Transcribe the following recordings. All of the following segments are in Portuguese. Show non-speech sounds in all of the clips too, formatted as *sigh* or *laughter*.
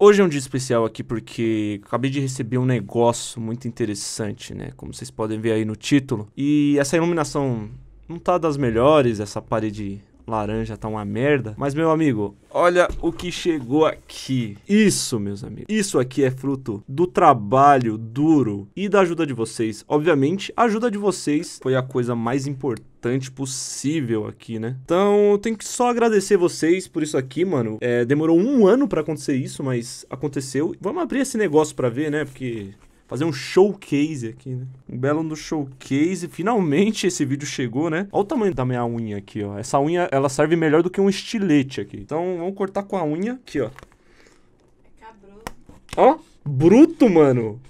Hoje é um dia especial aqui porque acabei de receber um negócio muito interessante, né? Como vocês podem ver aí no título. E essa iluminação não tá das melhores, essa parede laranja tá uma merda. Mas, meu amigo, olha o que chegou aqui. Isso, meus amigos. Isso aqui é fruto do trabalho duro e da ajuda de vocês. Obviamente, a ajuda de vocês foi a coisa mais importante possível aqui, né? Então, eu tenho que só agradecer vocês por isso aqui, mano. É, demorou um ano para acontecer isso, mas aconteceu. Vamos abrir esse negócio para ver, né? Porque fazer um showcase aqui, né? Um belo no showcase. Finalmente esse vídeo chegou, né? Olha o tamanho da minha unha aqui, ó. Essa unha, ela serve melhor do que um estilete aqui. Então, vamos cortar com a unha aqui, ó. É ó, bruto, mano.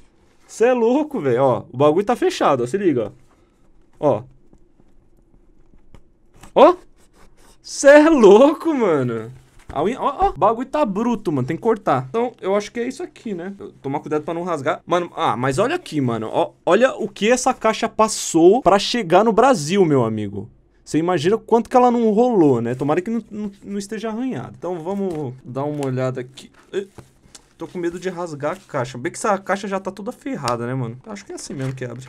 Você é louco, velho. Ó, o bagulho tá fechado, ó. Se liga, ó. Ó. Ó. Você é louco, mano. A ó, o bagulho tá bruto, mano, tem que cortar. Então, eu acho que é isso aqui, né? tomar cuidado pra não rasgar. Mano, ah, mas olha aqui, mano, ó, olha o que essa caixa passou pra chegar no Brasil, meu amigo. Você imagina quanto que ela não rolou, né? Tomara que não, não, não esteja arranhada. Então, vamos dar uma olhada aqui. Tô com medo de rasgar a caixa. Bem que essa caixa já tá toda ferrada, né, mano? Acho que é assim mesmo que abre.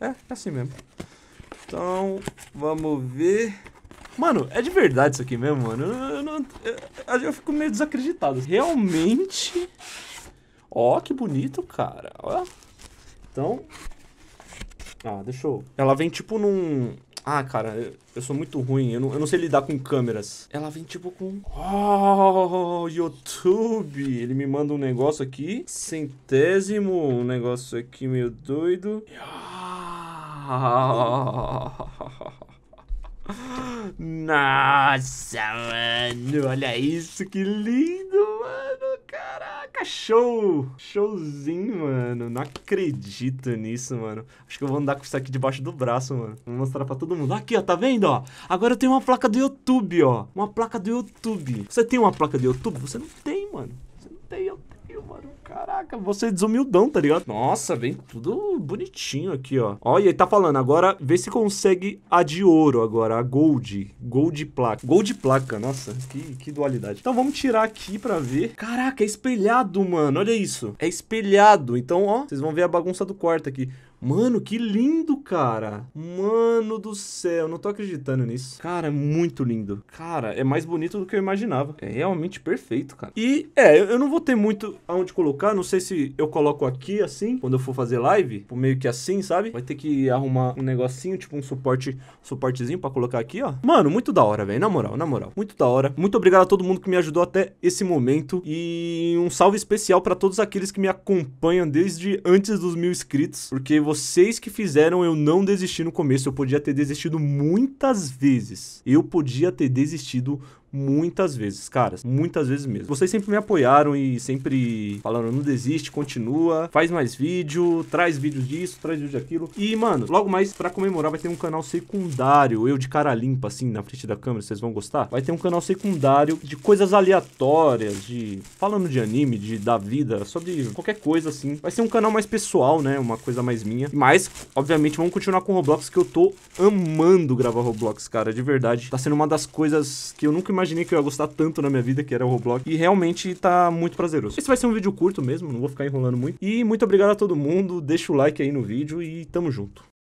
É, é assim mesmo. Então, vamos ver. Mano, é de verdade isso aqui mesmo, mano. Eu, não, eu, eu fico meio desacreditado. Realmente. Ó, que bonito, cara. Ó. Então. Ah, deixa eu. Ela vem tipo num. Ah, cara, eu, eu sou muito ruim. Eu não, eu não, sei lidar com câmeras. Ela vem tipo com. Oh, YouTube! Ele me manda um negócio aqui. Centésimo. Um negócio aqui meio doido. *laughs* Ah. Nossa, mano, olha isso, que lindo, mano, caraca, show, showzinho, mano, não acredito nisso, mano, acho que eu vou andar com isso aqui debaixo do braço, mano, vou mostrar pra todo mundo, aqui, ó, tá vendo, ó, agora eu tenho uma placa do YouTube, ó, uma placa do YouTube, você tem uma placa do YouTube? Você não tem, mano, Caraca, você é desumildão, tá ligado? Nossa, vem tudo bonitinho aqui, ó. Ó, e ele tá falando, agora vê se consegue a de ouro agora, a gold. Gold placa. Gold placa, nossa, que, que dualidade. Então vamos tirar aqui pra ver. Caraca, é espelhado, mano, olha isso. É espelhado. Então, ó, vocês vão ver a bagunça do quarto aqui. Mano, que lindo, cara. Mano do céu, não tô acreditando nisso. Cara, é muito lindo. Cara, é mais bonito do que eu imaginava. É realmente perfeito, cara. E, é, eu não vou ter muito aonde colocar. Não sei se eu coloco aqui, assim, quando eu for fazer live. Tipo, meio que assim, sabe? Vai ter que arrumar um negocinho, tipo um suporte, suportezinho pra colocar aqui, ó. Mano, muito da hora, velho. Na moral, na moral. Muito da hora. Muito obrigado a todo mundo que me ajudou até esse momento. E um salve especial pra todos aqueles que me acompanham desde antes dos mil inscritos. Porque você vocês que fizeram eu não desistir no começo, eu podia ter desistido muitas vezes. Eu podia ter desistido muitas vezes, caras, muitas vezes mesmo. Vocês sempre me apoiaram e sempre falaram, não desiste, continua, faz mais vídeo, traz vídeos disso, traz vídeo daquilo. E, mano, logo mais pra comemorar vai ter um canal secundário, eu de cara limpa, assim, na frente da câmera, vocês vão gostar? Vai ter um canal secundário de coisas aleatórias, de... falando de anime, de da vida, só de qualquer coisa, assim. Vai ser um canal mais pessoal, né, uma coisa mais minha. Mas, obviamente, vamos continuar com Roblox, que eu tô amando gravar Roblox, cara, de verdade. Tá sendo uma das coisas que eu nunca imaginei imaginei que eu ia gostar tanto na minha vida, que era o Roblox. E realmente tá muito prazeroso. Esse vai ser um vídeo curto mesmo, não vou ficar enrolando muito. E muito obrigado a todo mundo, deixa o like aí no vídeo e tamo junto.